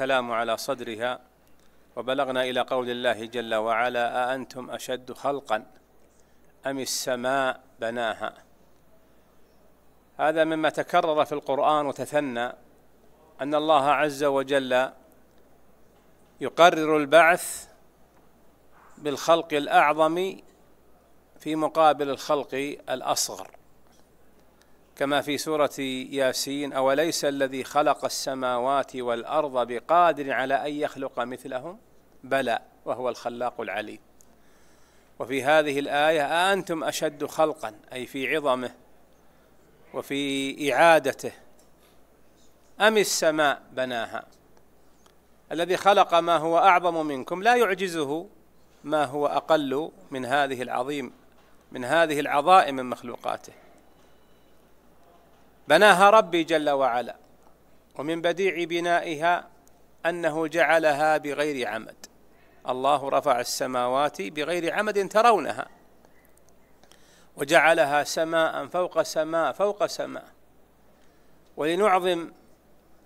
الكلام على صدرها وبلغنا إلى قول الله جل وعلا أأنتم أشد خلقا أم السماء بناها هذا مما تكرر في القرآن وتثنى أن الله عز وجل يقرر البعث بالخلق الأعظم في مقابل الخلق الأصغر كما في سورة ياسين أوليس الذي خلق السماوات والأرض بقادر على أن يخلق مثلهم بلى وهو الخلاق العليم وفي هذه الآية أنتم أشد خلقا أي في عظمه وفي إعادته أم السماء بناها الذي خلق ما هو أعظم منكم لا يعجزه ما هو أقل من هذه العظيم من هذه العظائم من مخلوقاته بناها ربي جل وعلا ومن بديع بنائها أنه جعلها بغير عمد الله رفع السماوات بغير عمد ترونها وجعلها سماء فوق سماء فوق سماء ولنعظم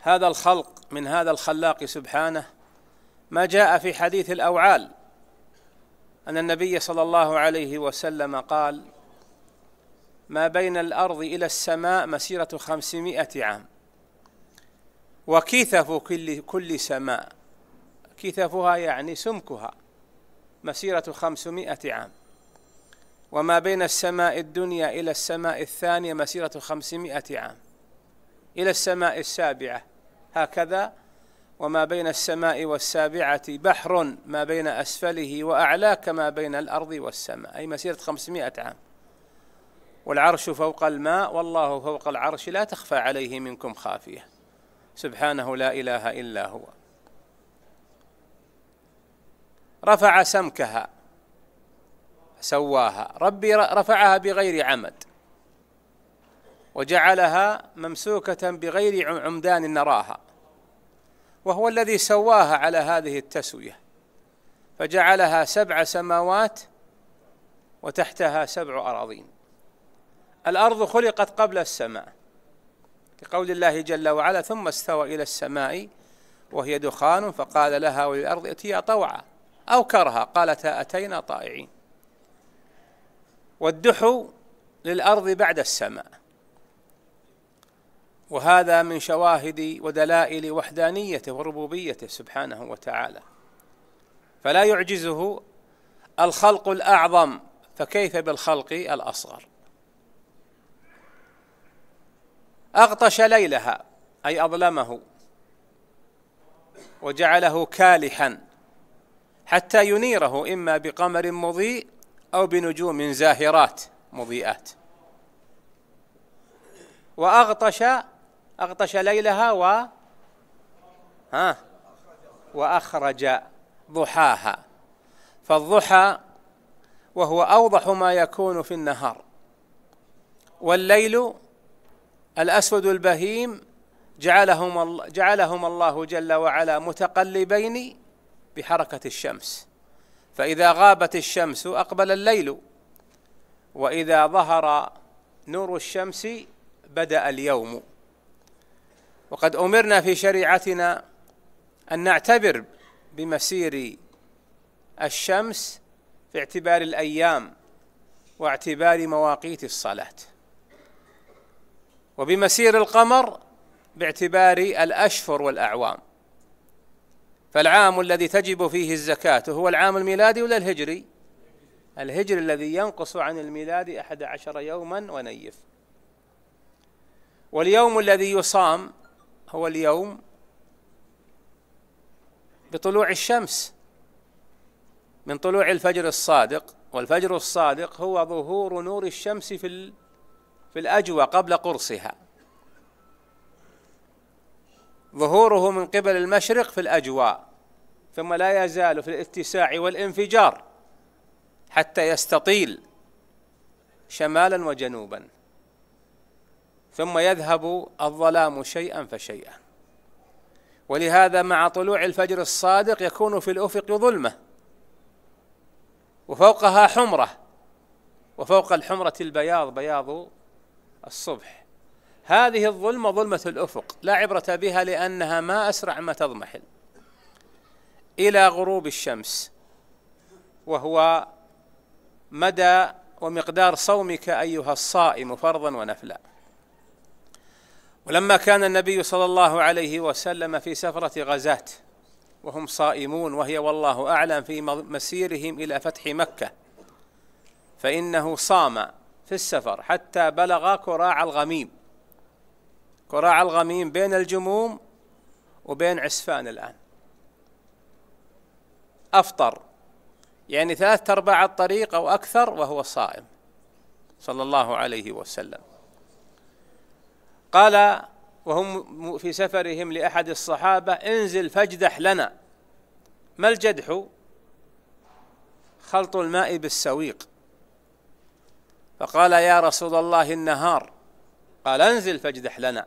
هذا الخلق من هذا الخلاق سبحانه ما جاء في حديث الأوعال أن النبي صلى الله عليه وسلم قال ما بين الأرض إلى السماء مسيرة خمسمائة عام وكثف كل كل سماء كثفها يعني سمكها مسيرة خمسمائة عام وما بين السماء الدنيا إلى السماء الثانية مسيرة خمسمائة عام إلى السماء السابعة هكذا وما بين السماء والسابعة بحر ما بين أسفله وأعلاه كما بين الأرض والسماء أي مسيرة خمسمائة عام والعرش فوق الماء والله فوق العرش لا تخفى عليه منكم خافيه سبحانه لا اله الا هو رفع سمكها سواها ربي رفعها بغير عمد وجعلها ممسوكة بغير عمدان نراها وهو الذي سواها على هذه التسوية فجعلها سبع سماوات وتحتها سبع أراضين الأرض خلقت قبل السماء كقول الله جل وعلا ثم استوى إلى السماء وهي دخان فقال لها وللأرض ائتيا طوعا أو كرها قالتا أتينا طائعين والدحو للأرض بعد السماء وهذا من شواهد ودلائل وحدانيته وربوبيته سبحانه وتعالى فلا يعجزه الخلق الأعظم فكيف بالخلق الأصغر أغطش ليلها أي أظلمه وجعله كالحا حتى ينيره إما بقمر مضيء أو بنجوم زاهرات مضيئات وأغطش أغطش ليلها و ها وأخرج ضحاها فالضحى وهو أوضح ما يكون في النهار والليل الأسود البهيم جعلهم جعلهم الله جل وعلا متقلبين بحركة الشمس فإذا غابت الشمس أقبل الليل وإذا ظهر نور الشمس بدأ اليوم وقد أمرنا في شريعتنا أن نعتبر بمسير الشمس في اعتبار الأيام واعتبار مواقيت الصلاة وبمسير القمر باعتبار الأشهر والأعوام فالعام الذي تجب فيه الزكاة هو العام الميلادي ولا الهجري الهجري الذي ينقص عن الميلاد أحد عشر يوما ونيف واليوم الذي يصام هو اليوم بطلوع الشمس من طلوع الفجر الصادق والفجر الصادق هو ظهور نور الشمس في في الأجوى قبل قرصها ظهوره من قبل المشرق في الأجواء ثم لا يزال في الاتساع والانفجار حتى يستطيل شمالا وجنوبا ثم يذهب الظلام شيئا فشيئا ولهذا مع طلوع الفجر الصادق يكون في الافق ظلمه وفوقها حمره وفوق الحمره البياض بياض الصبح هذه الظلمة ظلمة الأفق لا عبرة بها لأنها ما أسرع ما تضمحل إلى غروب الشمس وهو مدى ومقدار صومك أيها الصائم فرضا ونفلا ولما كان النبي صلى الله عليه وسلم في سفرة غزاة وهم صائمون وهي والله أعلم في مسيرهم إلى فتح مكة فإنه صام في السفر حتى بلغ كراع الغميم كراع الغميم بين الجموم وبين عسفان الآن أفطر يعني ثلاثة أرباع الطريق أو أكثر وهو صائم صلى الله عليه وسلم قال وهم في سفرهم لأحد الصحابة انزل فاجدح لنا ما الجدح خلط الماء بالسويق فقال يا رسول الله النهار قال انزل فاجدح لنا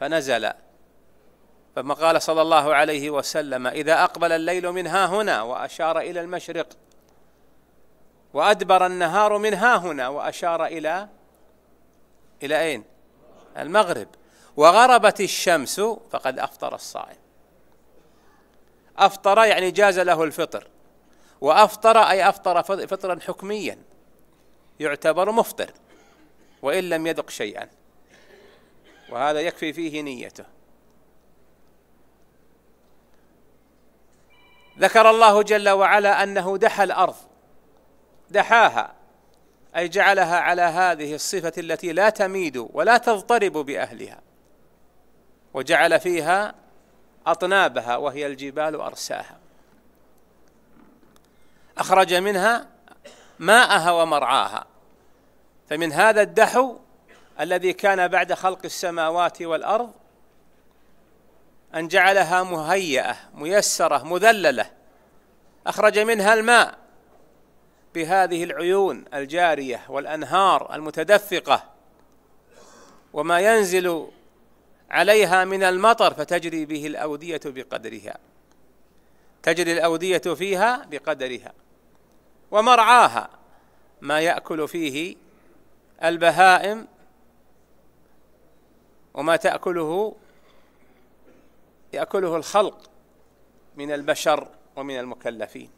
فنزل فما قال صلى الله عليه وسلم إذا أقبل الليل من ها هنا وأشار إلى المشرق وأدبر النهار من ها هنا وأشار إلى إلى أين المغرب وغربت الشمس فقد أفطر الصائم أفطر يعني جاز له الفطر وأفطر أي أفطر فطرا حكميا يعتبر مفطر وإن لم يذق شيئا وهذا يكفي فيه نيته ذكر الله جل وعلا أنه دحى الأرض دحاها أي جعلها على هذه الصفة التي لا تميد ولا تضطرب بأهلها وجعل فيها أطنابها وهي الجبال أرساها أخرج منها ماءها ومرعاها فمن هذا الدحو الذي كان بعد خلق السماوات والارض ان جعلها مهيئه ميسره مذلله اخرج منها الماء بهذه العيون الجاريه والانهار المتدفقه وما ينزل عليها من المطر فتجري به الاوديه بقدرها تجري الاوديه فيها بقدرها ومرعاها ما يأكل فيه البهائم وما تأكله يأكله الخلق من البشر ومن المكلفين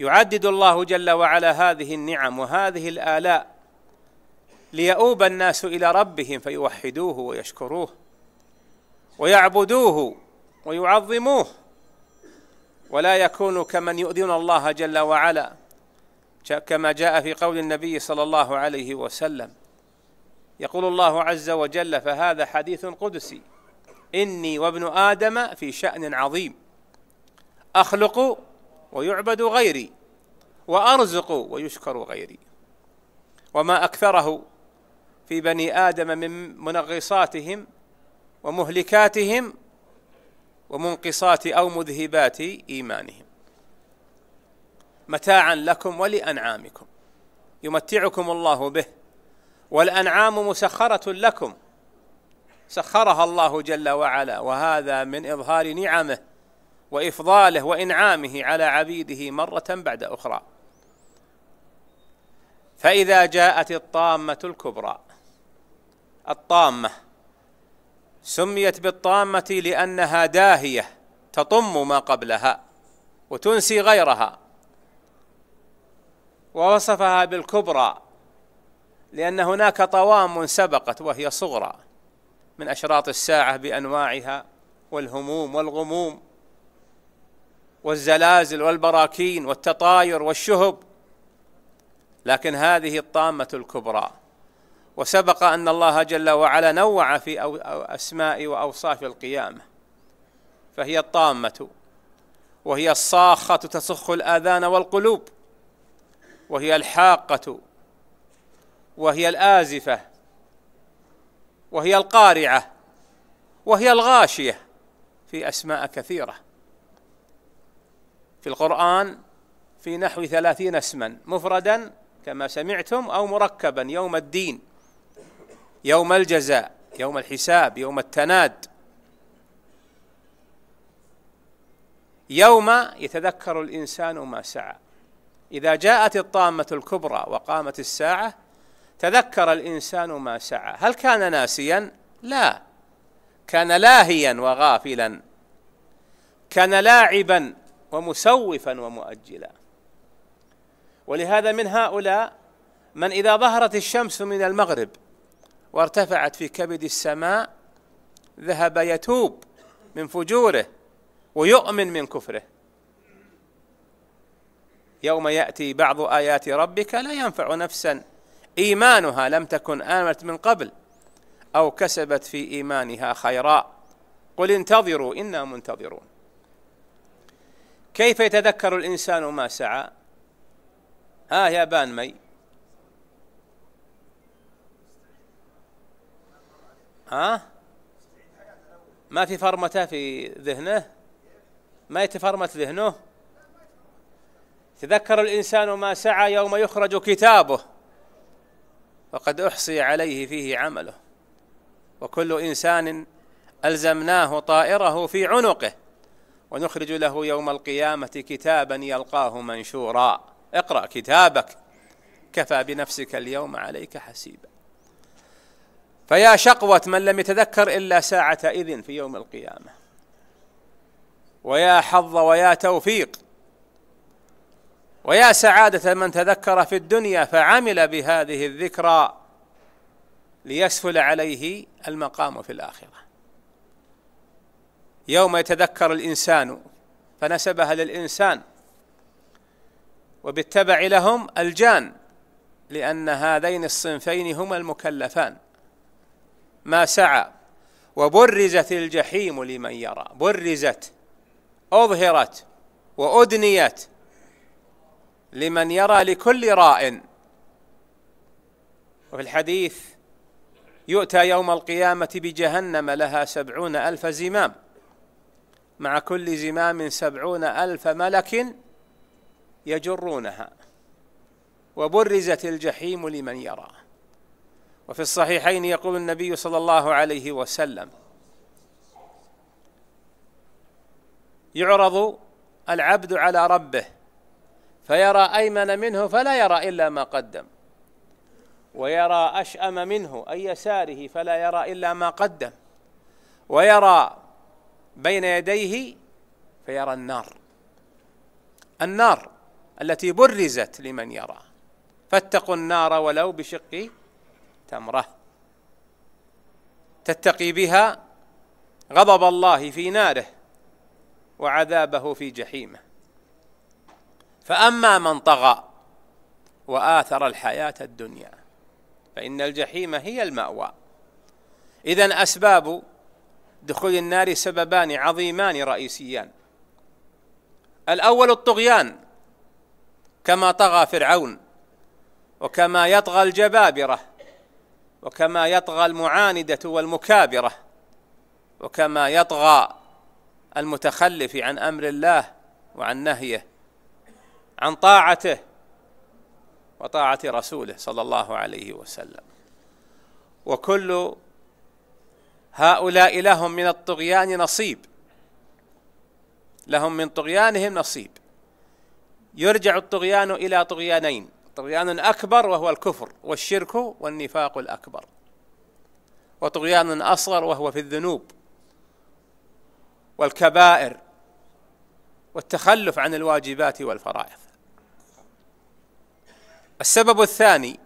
يعدد الله جل وعلا هذه النعم وهذه الآلاء ليؤوب الناس إلى ربهم فيوحدوه ويشكروه ويعبدوه ويعظموه ولا يكون كمن يؤذون الله جل وعلا كما جاء في قول النبي صلى الله عليه وسلم يقول الله عز وجل فهذا حديث قدسي إني وابن آدم في شأن عظيم أخلق ويعبد غيري وأرزق ويشكر غيري وما أكثره في بني آدم من منغصاتهم ومهلكاتهم ومنقصات أو مذهبات إيمانهم متاعا لكم ولأنعامكم يمتعكم الله به والأنعام مسخرة لكم سخرها الله جل وعلا وهذا من إظهار نعمه وإفضاله وإنعامه على عبيده مرة بعد أخرى فإذا جاءت الطامة الكبرى الطامة سميت بالطامة لأنها داهية تطم ما قبلها وتنسي غيرها ووصفها بالكبرى لأن هناك طوام سبقت وهي صغرى من أشراط الساعة بأنواعها والهموم والغموم والزلازل والبراكين والتطاير والشهب لكن هذه الطامة الكبرى وسبق أن الله جل وعلا نوع في أسماء وأوصاف القيامة فهي الطامة وهي الصاخة تصخ الآذان والقلوب وهي الحاقة وهي الآزفة وهي القارعة وهي الغاشية في أسماء كثيرة في القرآن في نحو ثلاثين اسما مفردا كما سمعتم أو مركبا يوم الدين يوم الجزاء يوم الحساب يوم التناد يوم يتذكر الإنسان ما سعى إذا جاءت الطامة الكبرى وقامت الساعة تذكر الإنسان ما سعى هل كان ناسيا؟ لا كان لاهيا وغافلا كان لاعبا ومسوفا ومؤجلا ولهذا من هؤلاء من إذا ظهرت الشمس من المغرب وارتفعت في كبد السماء ذهب يتوب من فجوره ويؤمن من كفره يوم ياتي بعض ايات ربك لا ينفع نفسا ايمانها لم تكن امنت من قبل او كسبت في ايمانها خيرا قل انتظروا انا منتظرون كيف يتذكر الانسان ما سعى ها يا بان مي ها ما في فرمته في ذهنه ما يتفرمت ذهنه تذكر الإنسان ما سعى يوم يخرج كتابه وقد أحصي عليه فيه عمله وكل إنسان ألزمناه طائره في عنقه ونخرج له يوم القيامة كتابا يلقاه منشورا اقرأ كتابك كفى بنفسك اليوم عليك حسيبا فيا شقوة من لم يتذكر إلا ساعة إذن في يوم القيامة ويا حظ ويا توفيق ويا سعادة من تذكر في الدنيا فعمل بهذه الذكرى ليسهل عليه المقام في الآخرة يوم يتذكر الإنسان فنسبها للإنسان وبالتبع لهم الجان لأن هذين الصنفين هما المكلفان ما سعى وبرزت الجحيم لمن يرى برزت أظهرت وأدنيت لمن يرى لكل راء وفي الحديث يؤتى يوم القيامة بجهنم لها سبعون ألف زمام مع كل زمام سبعون ألف ملك يجرونها وبرزت الجحيم لمن يرى وفي الصحيحين يقول النبي صلى الله عليه وسلم يعرض العبد على ربه فيرى ايمن منه فلا يرى الا ما قدم ويرى اشام منه اي يساره فلا يرى الا ما قدم ويرى بين يديه فيرى النار النار التي برزت لمن يرى فاتقوا النار ولو بشق تمرة تتقي بها غضب الله في ناره وعذابه في جحيمه فأما من طغى وآثر الحياة الدنيا فإن الجحيم هي المأوى إذا أسباب دخول النار سببان عظيمان رئيسيان الأول الطغيان كما طغى فرعون وكما يطغى الجبابرة وكما يطغى المعاندة والمكابرة وكما يطغى المتخلف عن أمر الله وعن نهيه عن طاعته وطاعة رسوله صلى الله عليه وسلم وكل هؤلاء لهم من الطغيان نصيب لهم من طغيانهم نصيب يرجع الطغيان إلى طغيانين طغيان أكبر وهو الكفر والشرك والنفاق الأكبر وطغيان أصغر وهو في الذنوب والكبائر والتخلف عن الواجبات والفرائض السبب الثاني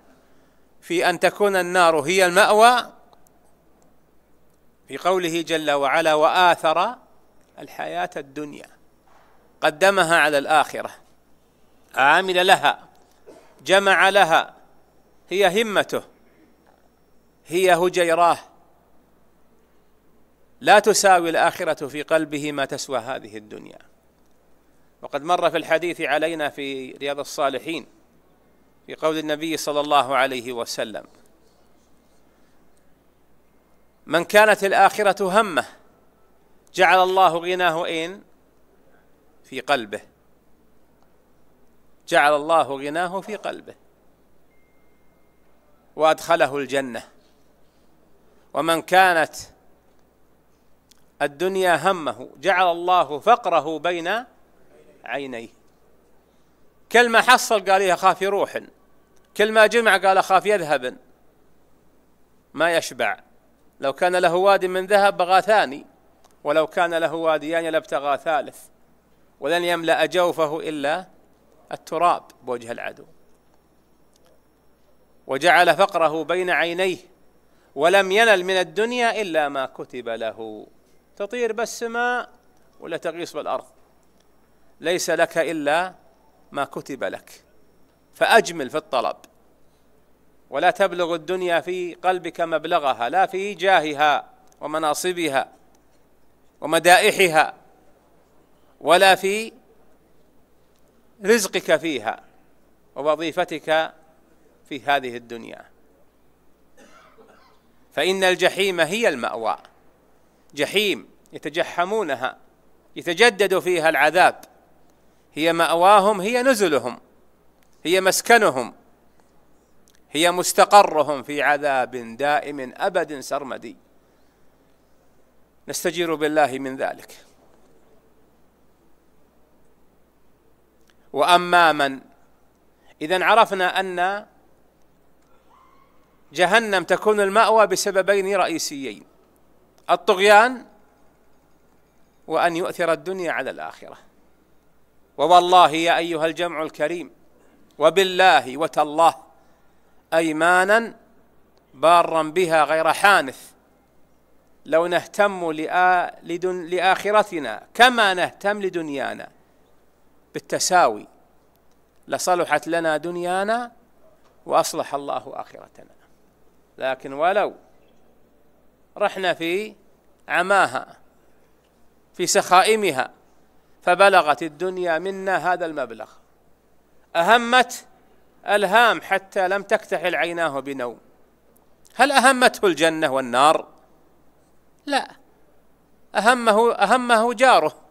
في أن تكون النار هي المأوى في قوله جل وعلا وآثر الحياة الدنيا قدمها على الآخرة عامل لها جمع لها هي همته هي هجيراه لا تساوي الآخرة في قلبه ما تسوى هذه الدنيا وقد مر في الحديث علينا في رياض الصالحين في قول النبي صلى الله عليه وسلم من كانت الآخرة همه جعل الله غناه إن في قلبه جعل الله غناه في قلبه وادخله الجنه ومن كانت الدنيا همه جعل الله فقره بين عينيه كل ما حصل قال اخاف يروح كل ما جمع قال اخاف يذهب ما يشبع لو كان له وادي من ذهب بغى ثاني ولو كان له واديان لابتغى ثالث ولن يملا جوفه الا التراب بوجه العدو وجعل فقره بين عينيه ولم ينل من الدنيا إلا ما كتب له تطير بالسماء ولا تغيص بالأرض ليس لك إلا ما كتب لك فأجمل في الطلب ولا تبلغ الدنيا في قلبك مبلغها لا في جاهها ومناصبها ومدائحها ولا في رزقك فيها ووظيفتك في هذه الدنيا فإن الجحيم هي المأوى جحيم يتجحمونها يتجدد فيها العذاب هي مأواهم هي نزلهم هي مسكنهم هي مستقرهم في عذاب دائم أبد سرمدي نستجير بالله من ذلك واما من اذا عرفنا ان جهنم تكون الماوى بسببين رئيسيين الطغيان وان يؤثر الدنيا على الاخره ووالله يا ايها الجمع الكريم وبالله وتالله ايمانا بارا بها غير حانث لو نهتم لآخرتنا كما نهتم لدنيانا بالتساوي لصلحت لنا دنيانا واصلح الله اخرتنا لكن ولو رحنا في عماها في سخائمها فبلغت الدنيا منا هذا المبلغ اهمت الهام حتى لم تكتحل عيناه بنوم هل اهمته الجنه والنار لا اهمه اهمه جاره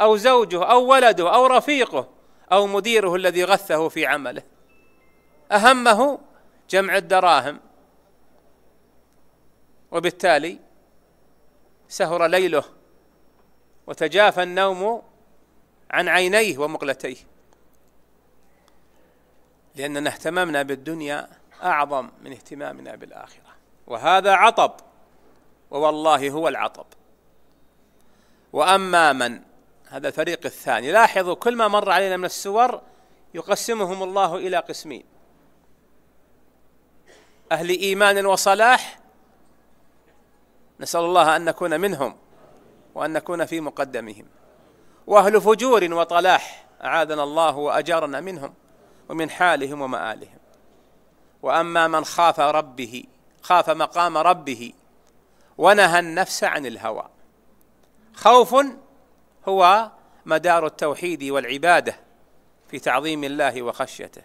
او زوجه او ولده او رفيقه او مديره الذي غثه في عمله اهمه جمع الدراهم وبالتالي سهر ليله وتجافى النوم عن عينيه ومقلتيه لاننا اهتممنا بالدنيا اعظم من اهتمامنا بالاخره وهذا عطب ووالله هو العطب واما من هذا الفريق الثاني لاحظوا كل ما مر علينا من السور يقسمهم الله إلى قسمين أهل إيمان وصلاح نسأل الله أن نكون منهم وأن نكون في مقدمهم وأهل فجور وطلاح أعاذنا الله وأجارنا منهم ومن حالهم ومآلهم وأما من خاف ربه خاف مقام ربه ونهى النفس عن الهوى خوف هو مدار التوحيد والعباده في تعظيم الله وخشيته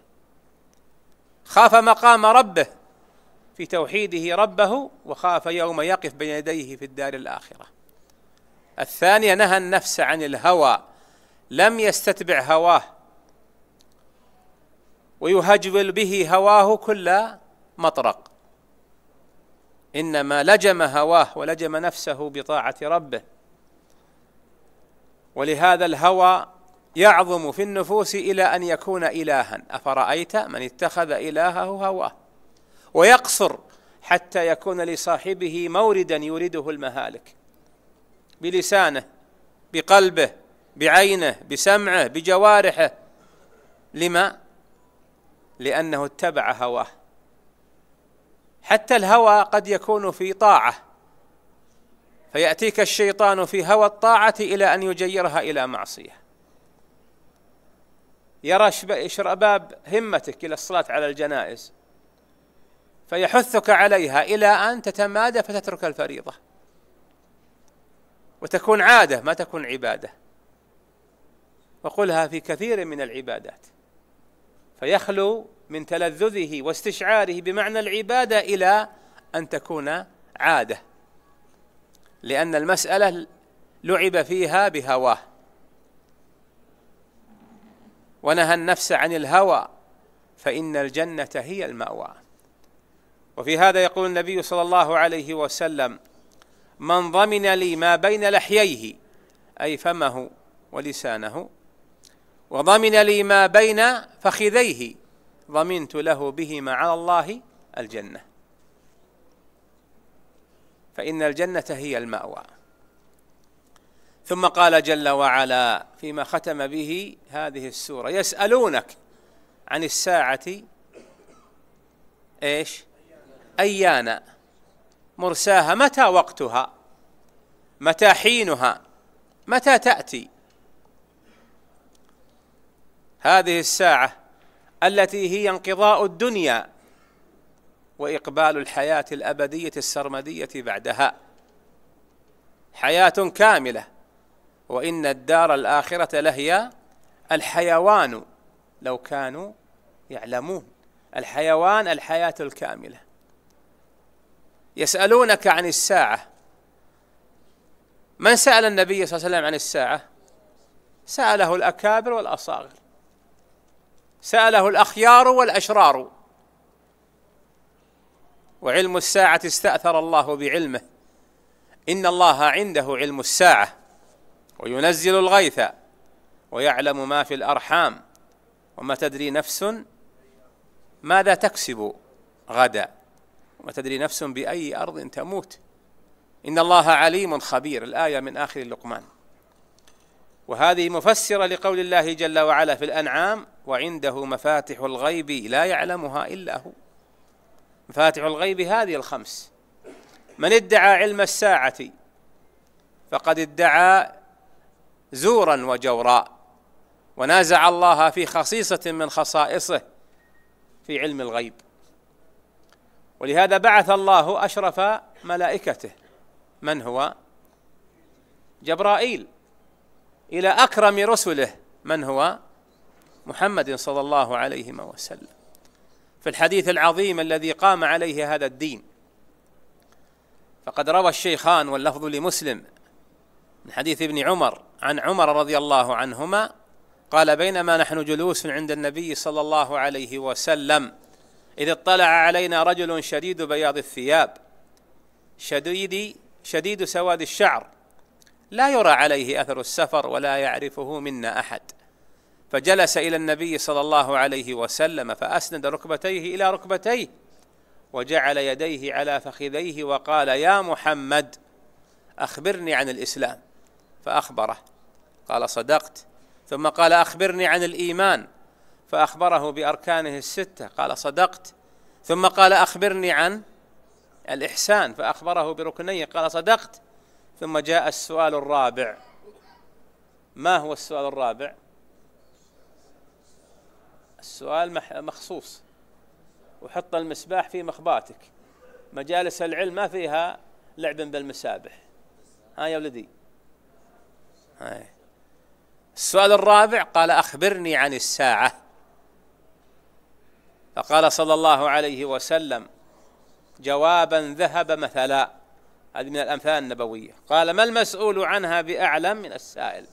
خاف مقام ربه في توحيده ربه وخاف يوم يقف بين يديه في الدار الاخره الثانيه نهى النفس عن الهوى لم يستتبع هواه ويهجول به هواه كل مطرق انما لجم هواه ولجم نفسه بطاعه ربه ولهذا الهوى يعظم في النفوس إلى أن يكون إلها أفرأيت من اتخذ إلهه هواه ويقصر حتى يكون لصاحبه موردا يورده المهالك بلسانه بقلبه بعينه بسمعه بجوارحه لما لانه اتبع هواه حتى الهوى قد يكون في طاعه فيأتيك الشيطان في هوى الطاعة إلى أن يجيرها إلى معصية يرى شرباب همتك إلى الصلاة على الجنائز فيحثك عليها إلى أن تتمادى فتترك الفريضة وتكون عادة ما تكون عبادة وقلها في كثير من العبادات فيخلو من تلذذه واستشعاره بمعنى العبادة إلى أن تكون عادة لأن المسألة لعب فيها بهواه ونهى النفس عن الهوى فإن الجنة هي المأوى وفي هذا يقول النبي صلى الله عليه وسلم من ضمن لي ما بين لحييه أي فمه ولسانه وضمن لي ما بين فخذيه ضمنت له به على الله الجنه فإن الجنة هي المأوى ثم قال جل وعلا فيما ختم به هذه السورة يسألونك عن الساعة ايش؟ أيانا مرساها متى وقتها؟ متى حينها؟ متى تأتي؟ هذه الساعة التي هي انقضاء الدنيا وإقبال الحياة الأبدية السرمدية بعدها حياة كاملة وإن الدار الآخرة لهي الحيوان لو كانوا يعلمون الحيوان الحياة الكاملة يسألونك عن الساعة من سأل النبي صلى الله عليه وسلم عن الساعة سأله الأكابر والأصاغر سأله الأخيار والأشرار وعلم الساعة استأثر الله بعلمه إن الله عنده علم الساعة وينزل الغيث ويعلم ما في الأرحام وما تدري نفس ماذا تكسب غدا وما تدري نفس بأي أرض تموت إن الله عليم خبير الآية من آخر لقمان وهذه مفسرة لقول الله جل وعلا في الأنعام وعنده مفاتح الغيب لا يعلمها إلا هو مفاتح الغيب هذه الخمس من ادعى علم الساعة فقد ادعى زورا وجورا ونازع الله في خصيصة من خصائصه في علم الغيب ولهذا بعث الله أشرف ملائكته من هو جبرائيل إلى أكرم رسله من هو محمد صلى الله عليه وسلم في الحديث العظيم الذي قام عليه هذا الدين فقد روى الشيخان واللفظ لمسلم من حديث ابن عمر عن عمر رضي الله عنهما قال بينما نحن جلوس عند النبي صلى الله عليه وسلم إذ اطلع علينا رجل شديد بياض الثياب شديد شديد سواد الشعر لا يرى عليه أثر السفر ولا يعرفه منا أحد فجلس الى النبي صلى الله عليه وسلم فاسند ركبتيه الى ركبتيه وجعل يديه على فخذيه وقال يا محمد اخبرني عن الاسلام فاخبره قال صدقت ثم قال اخبرني عن الايمان فاخبره باركانه السته قال صدقت ثم قال اخبرني عن الاحسان فاخبره بركنيه قال صدقت ثم جاء السؤال الرابع ما هو السؤال الرابع السؤال مخصوص وحط المسباح في مخباتك مجالس العلم ما فيها لعب بالمسابح ها يا ولدي هاي السؤال الرابع قال أخبرني عن الساعة فقال صلى الله عليه وسلم جوابا ذهب مثلا هذه من الأمثال النبوية قال ما المسؤول عنها بأعلم من السائل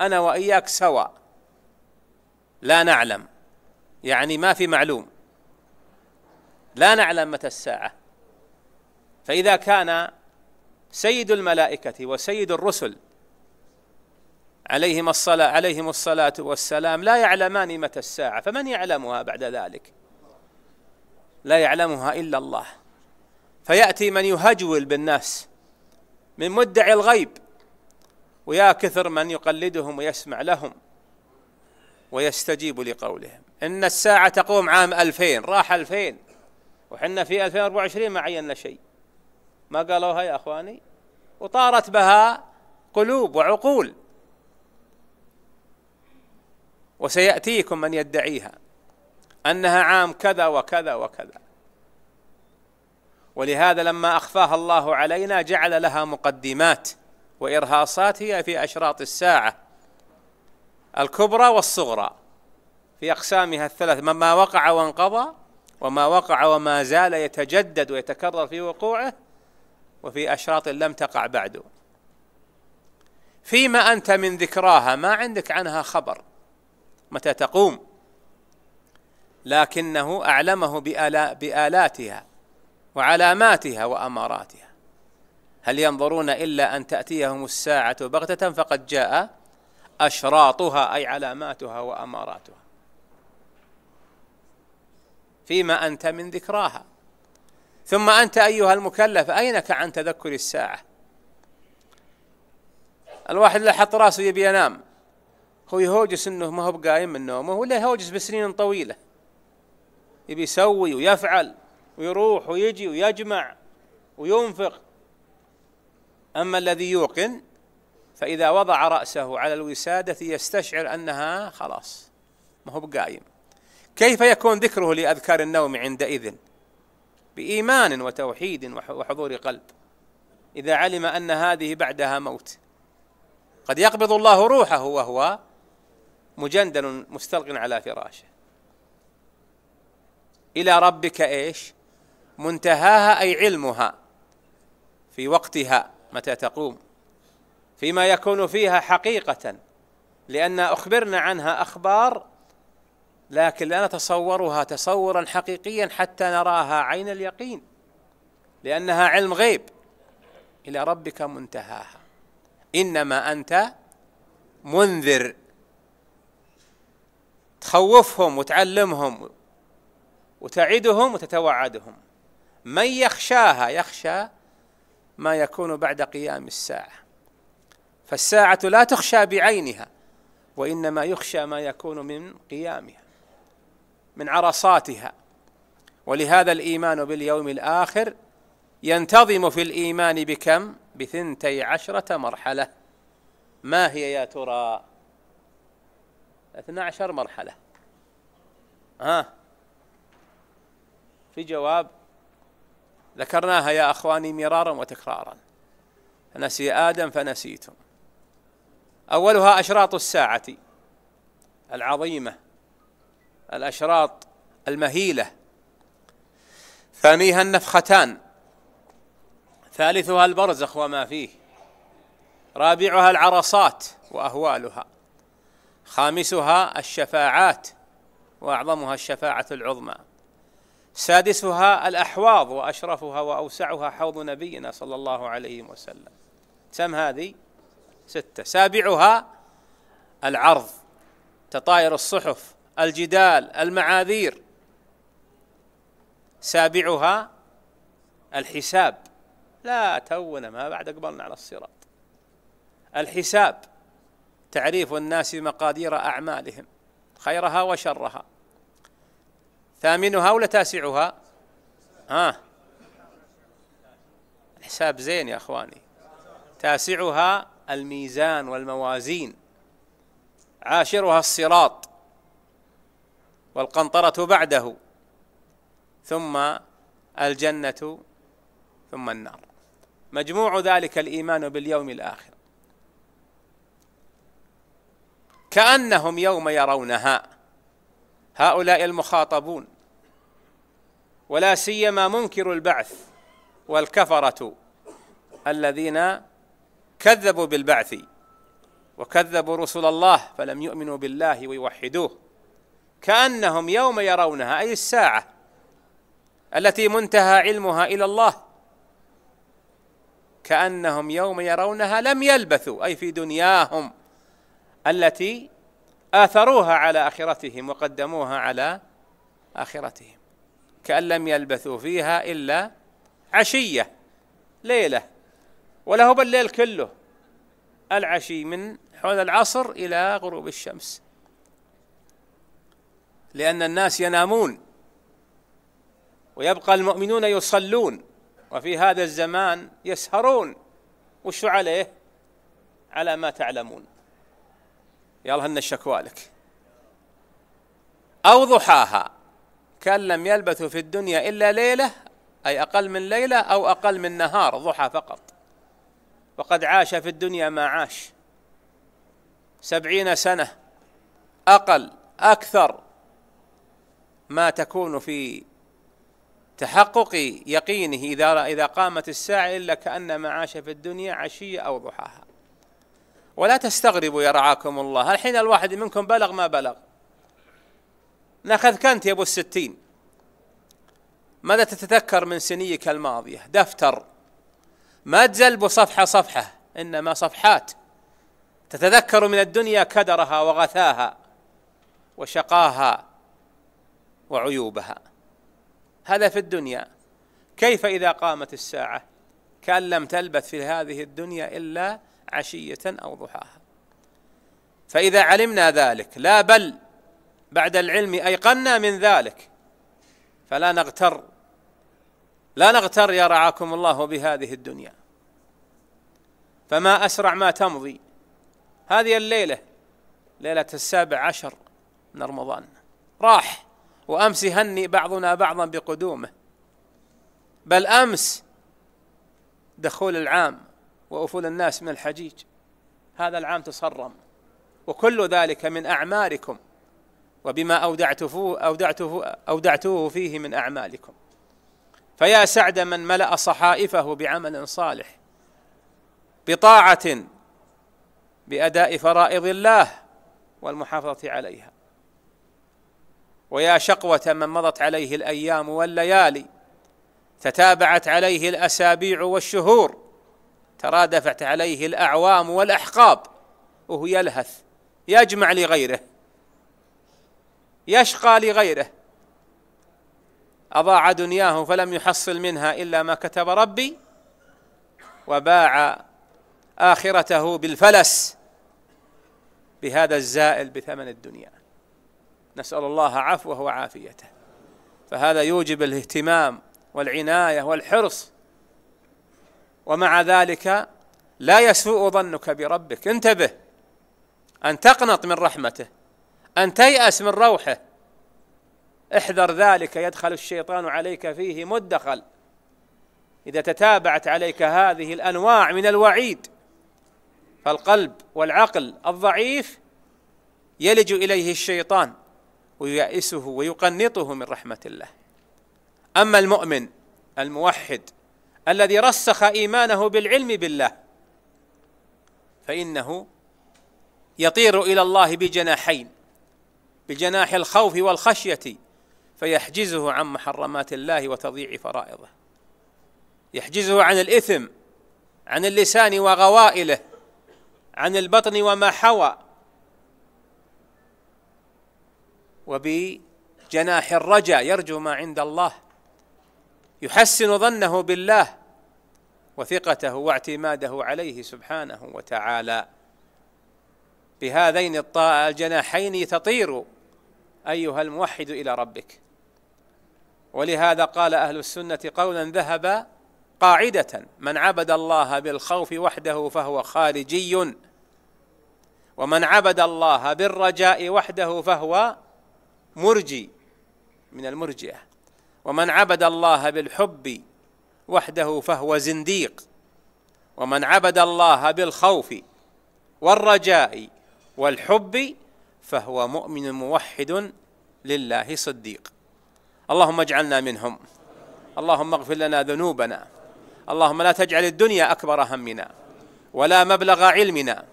أنا وإياك سواء لا نعلم يعني ما في معلوم لا نعلم متى الساعة فإذا كان سيد الملائكة وسيد الرسل عليهم الصلاة عليهم الصلاة والسلام لا يعلمان متى الساعة فمن يعلمها بعد ذلك لا يعلمها إلا الله فيأتي من يهجول بالناس من مدعي الغيب ويا كثر من يقلدهم ويسمع لهم ويستجيب لقولهم إن الساعة تقوم عام 2000 راح 2000 وحنا في 2024 ما عينا شيء ما قالوها يا أخواني وطارت بها قلوب وعقول وسيأتيكم من يدعيها أنها عام كذا وكذا وكذا ولهذا لما أخفاها الله علينا جعل لها مقدمات وإرهاصات هي في أشراط الساعة الكبرى والصغرى في أقسامها الثلاث ما وقع وانقضى وما وقع وما زال يتجدد ويتكرر في وقوعه وفي أشراط لم تقع بعد فيما أنت من ذكراها ما عندك عنها خبر متى تقوم لكنه أعلمه بآلا بآلاتها وعلاماتها وأماراتها هل ينظرون إلا أن تأتيهم الساعة بغتة فقد جاء أشراطها أي علاماتها وأماراتها فيما أنت من ذكراها ثم أنت أيها المكلف أينك عن تذكر الساعة الواحد لحط راسه يبي ينام هو يهوجس انه ما هو بقايم من نومه ولا يهوجس بسنين طويله يبي يسوي ويفعل ويروح ويجي ويجمع وينفق اما الذي يوقن فإذا وضع رأسه على الوسادة يستشعر أنها خلاص ما هو بقايم كيف يكون ذكره لأذكار النوم عندئذ بإيمان وتوحيد وحضور قلب إذا علم أن هذه بعدها موت قد يقبض الله روحه وهو مجندل مستلق على فراشه إلى ربك إيش منتهاها أي علمها في وقتها متى تقوم فيما يكون فيها حقيقة لأن أخبرنا عنها أخبار لكن لا نتصورها تصورا حقيقيا حتى نراها عين اليقين لأنها علم غيب إلى ربك منتهاها إنما أنت منذر تخوفهم وتعلمهم وتعدهم وتتوعدهم من يخشاها يخشى ما يكون بعد قيام الساعه فالساعة لا تخشى بعينها وإنما يخشى ما يكون من قيامها من عرصاتها ولهذا الإيمان باليوم الآخر ينتظم في الإيمان بكم بثنتي عشرة مرحلة ما هي يا ترى اثنا عشر مرحلة ها في جواب ذكرناها يا أخواني مرارا وتكرارا نسي آدم فنسيتم أولها أشراط الساعة العظيمة الأشراط المهيلة ثانيها النفختان ثالثها البرزخ وما فيه رابعها العرصات وأهوالها خامسها الشفاعات وأعظمها الشفاعة العظمى سادسها الأحواض وأشرفها وأوسعها حوض نبينا صلى الله عليه وسلم كم هذه ستة سابعها العرض تطاير الصحف الجدال المعاذير سابعها الحساب لا تونا ما بعد قبلنا على الصراط الحساب تعريف الناس مقادير أعمالهم خيرها وشرها ثامنها ولا تاسعها ها آه. الحساب زين يا أخواني تاسعها الميزان والموازين عاشرها الصراط والقنطرة بعده ثم الجنة ثم النار مجموع ذلك الإيمان باليوم الآخر كأنهم يوم يرونها هؤلاء المخاطبون ولا سيما منكر البعث والكفرة الذين كذبوا بالبعث وكذبوا رسل الله فلم يؤمنوا بالله ويوحدوه كأنهم يوم يرونها أي الساعة التي منتهى علمها إلى الله كأنهم يوم يرونها لم يلبثوا أي في دنياهم التي آثروها على آخرتهم وقدموها على آخرتهم كأن لم يلبثوا فيها إلا عشية ليلة ولا هو بالليل كله العشي من حول العصر إلى غروب الشمس لأن الناس ينامون ويبقى المؤمنون يصلون وفي هذا الزمان يسهرون وشو عليه على ما تعلمون يا الله أن الشكوالك أو ضحاها كان لم يلبثوا في الدنيا إلا ليلة أي أقل من ليلة أو أقل من نهار ضحى فقط وقد عاش في الدنيا ما عاش سبعين سنة أقل أكثر ما تكون في تحقق يقينه إذا إذا قامت الساعة إلا كأنما عاش في الدنيا عشية أو ضحاها ولا تستغربوا يرعاكم الله الحين الواحد منكم بلغ ما بلغ ناخذ كنت يا أبو الستين ماذا تتذكر من سنيك الماضية دفتر ما تزلبوا صفحة صفحة إنما صفحات تتذكر من الدنيا كدرها وغثاها وشقاها وعيوبها هذا في الدنيا كيف إذا قامت الساعة كأن لم تلبث في هذه الدنيا إلا عشية أو ضحاها فإذا علمنا ذلك لا بل بعد العلم أيقنا من ذلك فلا نغتر لا نغتر يا رعاكم الله بهذه الدنيا فما أسرع ما تمضي هذه الليلة ليلة السابع عشر من رمضان راح وأمس يهني بعضنا بعضا بقدومه بل أمس دخول العام وأفول الناس من الحجيج هذا العام تصرم وكل ذلك من أعمالكم وبما أودعت فوه أودعته أودعتوه فيه من أعمالكم فيا سعد من ملأ صحائفه بعمل صالح بطاعة بأداء فرائض الله والمحافظة عليها ويا شقوة من مضت عليه الأيام والليالي تتابعت عليه الأسابيع والشهور ترادفت عليه الأعوام والأحقاب وهو يلهث يجمع لغيره يشقى لغيره أضاع دنياه فلم يحصل منها إلا ما كتب ربي وباع آخرته بالفلس بهذا الزائل بثمن الدنيا نسأل الله عفوه وعافيته فهذا يوجب الاهتمام والعناية والحرص ومع ذلك لا يسوء ظنك بربك انتبه أن تقنط من رحمته أن تيأس من روحه احذر ذلك يدخل الشيطان عليك فيه مدخل اذا تتابعت عليك هذه الانواع من الوعيد فالقلب والعقل الضعيف يلج اليه الشيطان وييأسه ويقنطه من رحمه الله اما المؤمن الموحد الذي رسخ ايمانه بالعلم بالله فانه يطير الى الله بجناحين بجناح الخوف والخشيه فيحجزه عن محرمات الله وتضييع فرائضه يحجزه عن الإثم عن اللسان وغوائله عن البطن وما حوى وبجناح الرجا يرجو ما عند الله يحسن ظنه بالله وثقته واعتماده عليه سبحانه وتعالى بهذين الجناحين تطير ايها الموحد الى ربك ولهذا قال أهل السنة قولا ذهب قاعدة من عبد الله بالخوف وحده فهو خارجي ومن عبد الله بالرجاء وحده فهو مرجي من المرجئة ومن عبد الله بالحب وحده فهو زنديق ومن عبد الله بالخوف والرجاء والحب فهو مؤمن موحد لله صديق اللهم اجعلنا منهم اللهم اغفر لنا ذنوبنا اللهم لا تجعل الدنيا اكبر همنا ولا مبلغ علمنا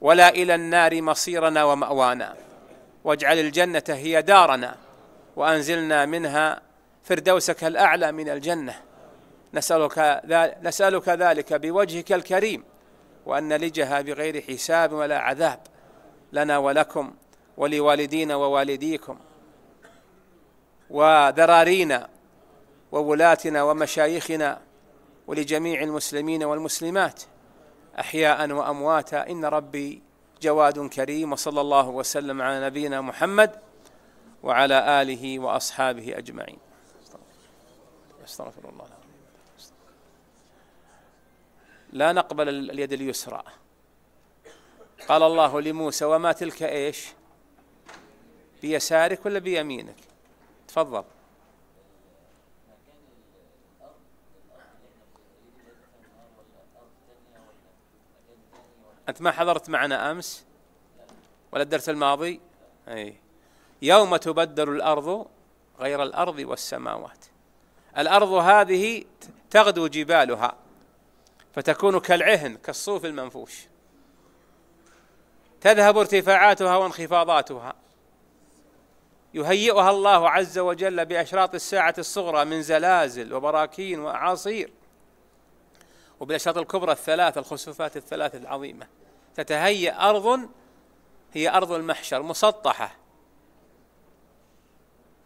ولا الى النار مصيرنا وماوانا واجعل الجنه هي دارنا وانزلنا منها فردوسك الاعلى من الجنه نسالك نسالك ذلك بوجهك الكريم وان نلجها بغير حساب ولا عذاب لنا ولكم ولوالدينا ووالديكم وذرارينا وولاتنا ومشايخنا ولجميع المسلمين والمسلمات احياء وامواتا ان ربي جواد كريم وصلى الله وسلم على نبينا محمد وعلى اله واصحابه اجمعين استغفر الله لا نقبل اليد اليسرى قال الله لموسى وما تلك ايش بيسارك ولا بيمينك تفضل أنت ما حضرت معنا أمس ولا الدرس الماضي أي يوم تبدل الأرض غير الأرض والسماوات الأرض هذه تغدو جبالها فتكون كالعهن كالصوف المنفوش تذهب ارتفاعاتها وانخفاضاتها يهيئها الله عز وجل بأشراط الساعة الصغرى من زلازل وبراكين وأعاصير وبالأشراط الكبرى الثلاث الخسوفات الثلاث العظيمة تتهيأ أرض هي أرض المحشر مسطحة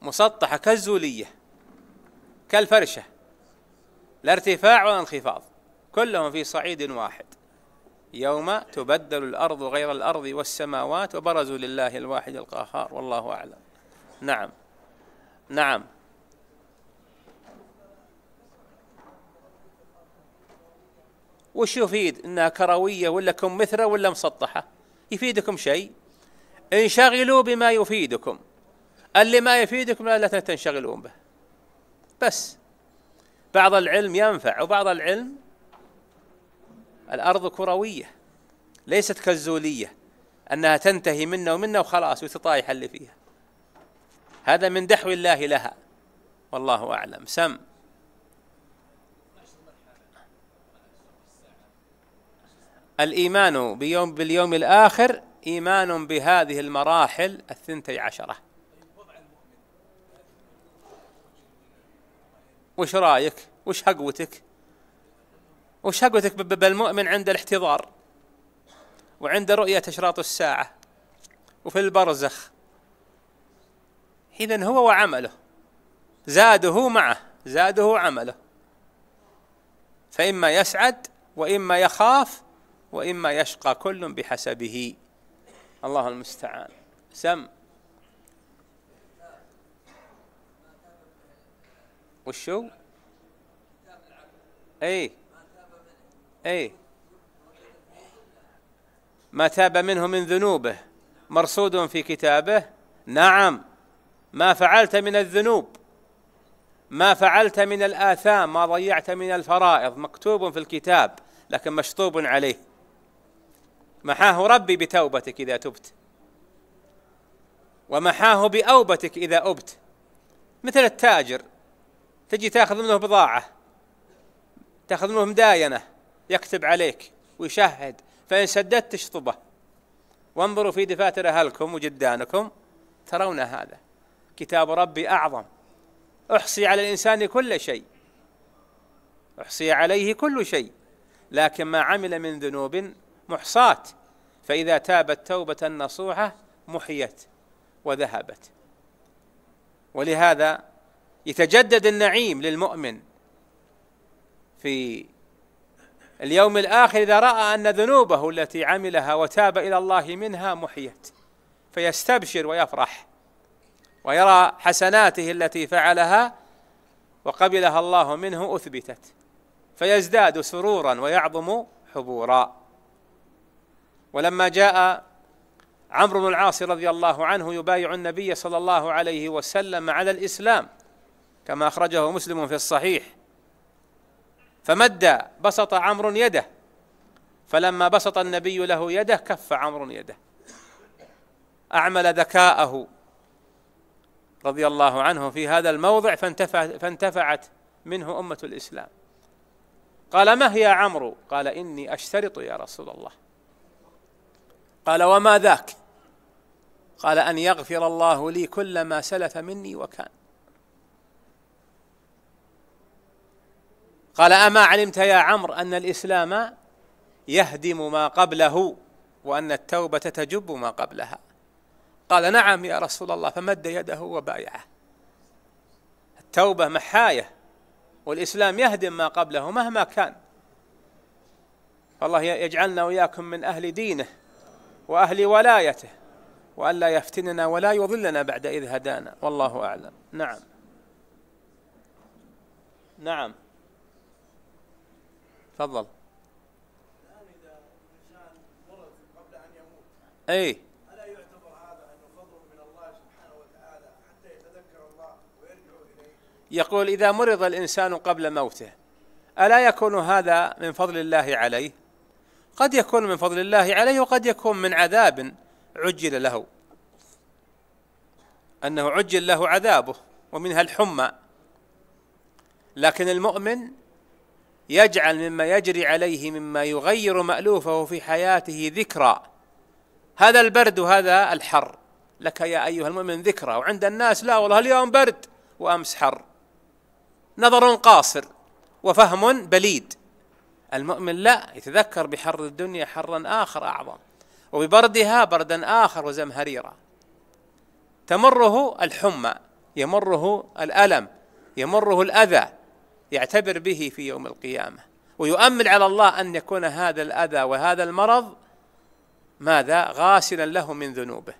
مسطحة كالزولية كالفرشة لا ارتفاع ولا انخفاض كلهم في صعيد واحد يوم تبدل الأرض غير الأرض والسماوات وبرزوا لله الواحد القهار والله أعلم نعم نعم وش يفيد انها كرويه ولا كمثره ولا مسطحه يفيدكم شيء انشغلوا بما يفيدكم اللي ما يفيدكم لا تنشغلون به بس بعض العلم ينفع وبعض العلم الارض كرويه ليست كالزوليه انها تنتهي منا ومنا وخلاص وتطايح اللي فيها هذا من دحو الله لها والله أعلم سم الإيمان بيوم باليوم الآخر إيمان بهذه المراحل الثنتي عشرة وش رايك وش هقوتك وش هقوتك بالمؤمن عند الاحتضار وعند رؤية أشراط الساعة وفي البرزخ إذا هو وعمله زاده معه زاده عمله فإما يسعد وإما يخاف وإما يشقى كل بحسبه الله المستعان سم وشو اي اي ما تاب منه من ذنوبه مرصود في كتابه نعم ما فعلت من الذنوب ما فعلت من الآثام ما ضيعت من الفرائض مكتوب في الكتاب لكن مشطوب عليه محاه ربي بتوبتك إذا تبت ومحاه بأوبتك إذا أبت مثل التاجر تجي تاخذ منه بضاعة تاخذ منه مداينة يكتب عليك ويشهد فإن سددت تشطبه وانظروا في دفاتر أهلكم وجدانكم ترون هذا كتاب ربي أعظم أحصي على الإنسان كل شيء أحصي عليه كل شيء لكن ما عمل من ذنوب محصاة فإذا تابت توبة نصوحة محيت وذهبت ولهذا يتجدد النعيم للمؤمن في اليوم الآخر إذا رأى أن ذنوبه التي عملها وتاب إلى الله منها محيت فيستبشر ويفرح ويرى حسناته التي فعلها وقبلها الله منه اثبتت فيزداد سرورا ويعظم حبورا ولما جاء عمرو بن العاص رضي الله عنه يبايع النبي صلى الله عليه وسلم على الاسلام كما اخرجه مسلم في الصحيح فمد بسط عمرو يده فلما بسط النبي له يده كف عمرو يده اعمل ذكاءه رضي الله عنه في هذا الموضع فانتفع فانتفعت منه أمة الإسلام قال ما هي يا عمرو قال إني أشترط يا رسول الله قال وما ذاك قال أن يغفر الله لي كل ما سلف مني وكان قال أما علمت يا عمرو أن الإسلام يهدم ما قبله وأن التوبة تجب ما قبلها قال نعم يا رسول الله فمد يده وبايعه التوبة محاية والإسلام يهدم ما قبله مهما كان فالله يجعلنا وإياكم من أهل دينه وأهل ولايته والا يفتننا ولا يضلنا بعد إذ هدانا والله أعلم نعم نعم تفضل أي يقول إذا مرض الإنسان قبل موته ألا يكون هذا من فضل الله عليه قد يكون من فضل الله عليه وقد يكون من عذاب عجل له أنه عجل له عذابه ومنها الحمى لكن المؤمن يجعل مما يجري عليه مما يغير مألوفه في حياته ذكرى هذا البرد وهذا الحر لك يا أيها المؤمن ذكرى وعند الناس لا والله اليوم برد وأمس حر نظر قاصر وفهم بليد المؤمن لا يتذكر بحر الدنيا حرا آخر أعظم وببردها بردا آخر وزمهريرا تمره الحمى يمره الألم يمره الأذى يعتبر به في يوم القيامة ويؤمل على الله أن يكون هذا الأذى وهذا المرض ماذا غاسلا له من ذنوبه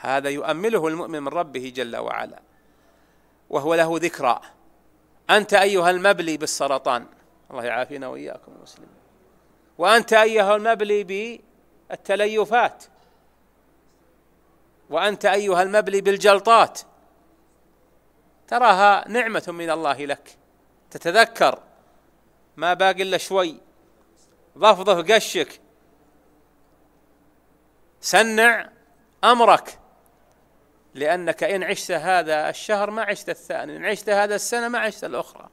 هذا يؤمله المؤمن من ربه جل وعلا وهو له ذكرى أنت أيها المبلي بالسرطان الله يعافينا وإياكم المسلمين وأنت أيها المبلي بالتليفات وأنت أيها المبلي بالجلطات تراها نعمة من الله لك تتذكر ما باقي إلا شوي ضفضف قشك سنع أمرك لأنك إن عشت هذا الشهر ما عشت الثاني إن عشت هذا السنة ما عشت الأخرى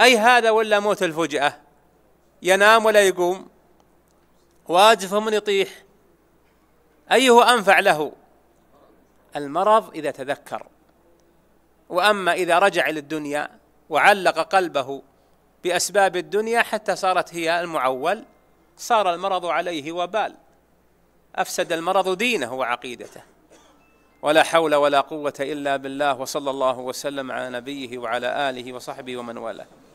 أي هذا ولا موت الفجأة ينام ولا يقوم واجف من يطيح أيه أنفع له المرض إذا تذكر وأما إذا رجع للدنيا وعلق قلبه بأسباب الدنيا حتى صارت هي المعول صار المرض عليه وبال أفسد المرض دينه وعقيدته ولا حول ولا قوة إلا بالله وصلى الله وسلم على نبيه وعلى آله وصحبه ومن والاه